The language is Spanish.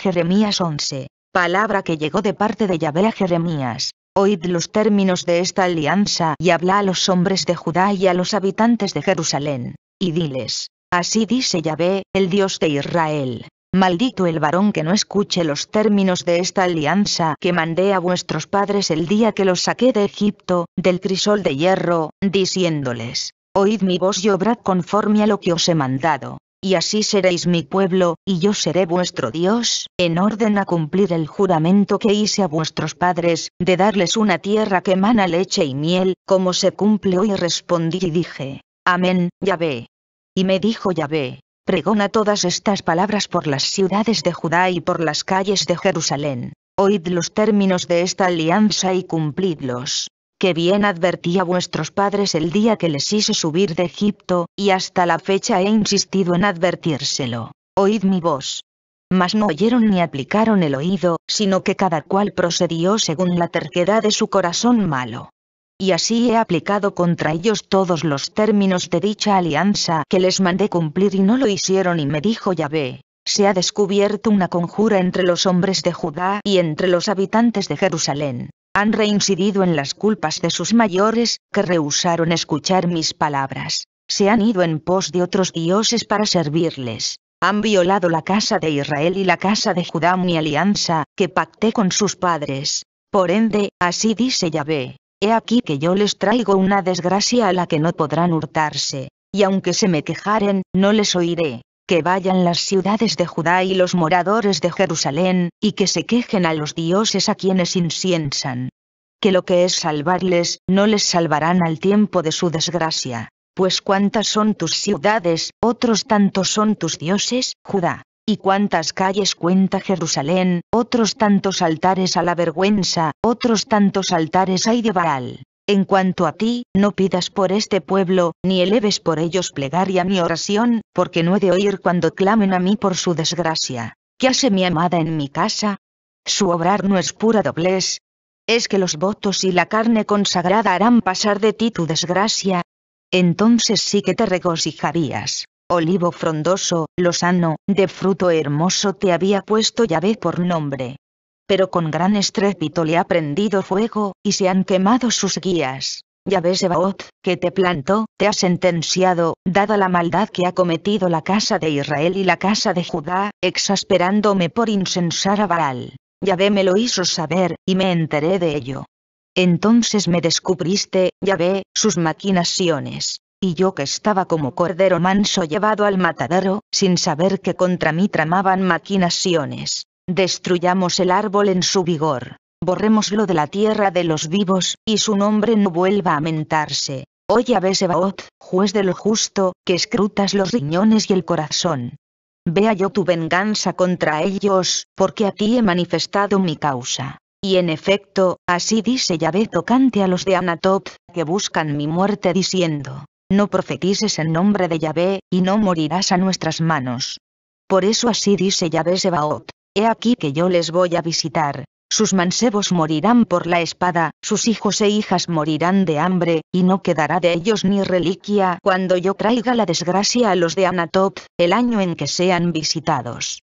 Jeremías 11. Palabra que llegó de parte de Yahvé a Jeremías. Oíd los términos de esta alianza y habla a los hombres de Judá y a los habitantes de Jerusalén. Y diles, así dice Yahvé, el Dios de Israel. Maldito el varón que no escuche los términos de esta alianza que mandé a vuestros padres el día que los saqué de Egipto, del crisol de hierro, diciéndoles, Oíd mi voz y obrad conforme a lo que os he mandado y así seréis mi pueblo, y yo seré vuestro Dios, en orden a cumplir el juramento que hice a vuestros padres, de darles una tierra que mana leche y miel, como se cumple hoy. Respondí y dije, Amén, Yahvé. Y me dijo Yahvé, pregona todas estas palabras por las ciudades de Judá y por las calles de Jerusalén. Oíd los términos de esta alianza y cumplidlos que bien advertí a vuestros padres el día que les hice subir de Egipto, y hasta la fecha he insistido en advertírselo. Oíd mi voz. Mas no oyeron ni aplicaron el oído, sino que cada cual procedió según la terquedad de su corazón malo. Y así he aplicado contra ellos todos los términos de dicha alianza que les mandé cumplir y no lo hicieron y me dijo Yahvé, se ha descubierto una conjura entre los hombres de Judá y entre los habitantes de Jerusalén han reincidido en las culpas de sus mayores, que rehusaron escuchar mis palabras, se han ido en pos de otros dioses para servirles, han violado la casa de Israel y la casa de Judá mi alianza, que pacté con sus padres. Por ende, así dice Yahvé, he aquí que yo les traigo una desgracia a la que no podrán hurtarse, y aunque se me quejaren, no les oiré que vayan las ciudades de Judá y los moradores de Jerusalén, y que se quejen a los dioses a quienes inciensan. Que lo que es salvarles, no les salvarán al tiempo de su desgracia. Pues cuántas son tus ciudades, otros tantos son tus dioses, Judá. Y cuántas calles cuenta Jerusalén, otros tantos altares a la vergüenza, otros tantos altares hay de Baal. En cuanto a ti, no pidas por este pueblo, ni eleves por ellos plegaria ni oración, porque no he de oír cuando clamen a mí por su desgracia. ¿Qué hace mi amada en mi casa? Su obrar no es pura doblez. Es que los votos y la carne consagrada harán pasar de ti tu desgracia. Entonces sí que te regocijarías. Olivo frondoso, lozano, de fruto hermoso te había puesto Yahvé por nombre pero con gran estrépito le ha prendido fuego, y se han quemado sus guías. Ya ves que te plantó, te ha sentenciado, dada la maldad que ha cometido la casa de Israel y la casa de Judá, exasperándome por insensar a Baal. Yahvé me lo hizo saber, y me enteré de ello. Entonces me descubriste, Yahvé, sus maquinaciones. Y yo que estaba como cordero manso llevado al matadero, sin saber que contra mí tramaban maquinaciones. Destruyamos el árbol en su vigor, borrémoslo de la tierra de los vivos, y su nombre no vuelva a mentarse. Oye a Sebaot, juez de lo justo, que escrutas los riñones y el corazón. Vea yo tu venganza contra ellos, porque a ti he manifestado mi causa. Y en efecto, así dice Yahvé tocante a los de Anatop, que buscan mi muerte diciendo, no profetices en nombre de Yahvé, y no morirás a nuestras manos. Por eso así dice Yahvé Sebaot, He aquí que yo les voy a visitar, sus mancebos morirán por la espada, sus hijos e hijas morirán de hambre, y no quedará de ellos ni reliquia cuando yo traiga la desgracia a los de Anatop, el año en que sean visitados.